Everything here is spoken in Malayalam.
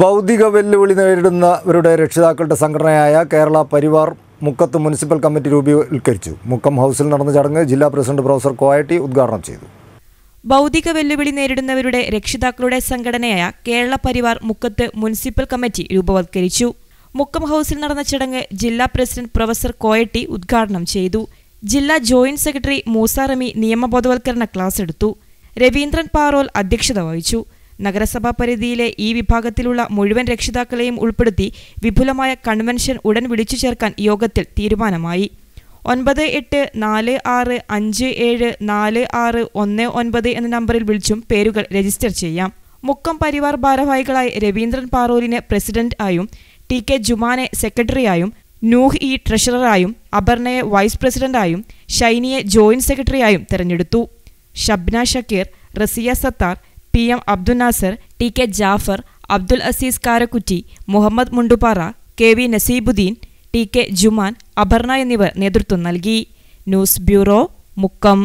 ബൗദ്ധിക വെല്ലുവിളി നേരിടുന്നവരുടെ രക്ഷിതാക്കളുടെ സംഘടനയായ കേരള പരിവാർ മുക്കത്ത് മുനിസിപ്പൽ കമ്മിറ്റി രൂപീകരിച്ചു മുക്കം ഹൗസിൽ നടന്ന ചടങ്ങ് ജില്ലാ പ്രസിഡന്റ് പ്രൊഫസർ കോയറ്റി ഉദ്ഘാടനം ചെയ്തു ബൗദ്ധിക വെല്ലുവിളി നേരിടുന്നവരുടെ രക്ഷിതാക്കളുടെ സംഘടനയായ കേരള പരിവാർ മുക്കത്ത് മുനിസിപ്പൽ കമ്മിറ്റി രൂപവത്കരിച്ചു മുക്കം ഹൗസിൽ നടന്ന ചടങ്ങ് ജില്ലാ പ്രസിഡന്റ് പ്രൊഫസർ കോയട്ടി ഉദ്ഘാടനം ചെയ്തു ജില്ലാ ജോയിന്റ് സെക്രട്ടറി മൂസാറമി നിയമബോധവൽക്കരണ ക്ലാസ് എടുത്തു രവീന്ദ്രൻ പാറോൽ അധ്യക്ഷത വഹിച്ചു നഗരസഭാ പരിധിയിലെ ഈ വിഭാഗത്തിലുള്ള മുഴുവൻ രക്ഷിതാക്കളെയും ഉൾപ്പെടുത്തി വിപുലമായ കൺവെൻഷൻ ഉടൻ വിളിച്ചു ചേർക്കാൻ യോഗത്തിൽ തീരുമാനമായി ഒൻപത് എട്ട് നാല് ആറ് അഞ്ച് ഏഴ് നാല് ആറ് ഒന്ന് ഒൻപത് എന്ന നമ്പറിൽ വിളിച്ചും പേരുകൾ രജിസ്റ്റർ ചെയ്യാം മുക്കം പരിവാർ ഭാരവാഹികളായി രവീന്ദ്രൻ പാറൂരിനെ പ്രസിഡന്റ് ആയും ടി കെ ജുമാനെ സെക്രട്ടറിയായും നൂഹ് ഇ ട്രഷററായും അപർണയെ വൈസ് പ്രസിഡന്റായും ഷൈനിയെ ജോയിന്റ് സെക്രട്ടറിയായും തെരഞ്ഞെടുത്തു Shabna Shakeer Rasiya Sathar P M Abdul Nasar T K Jafar Abdul Azeez Karakkutty Muhammad Mundupara K V Naseebuddin T K Juman Aparna എന്നിവർ നേതൃത്വം നൽകി ന്യൂസ് ബ്യൂറോ മുക്കം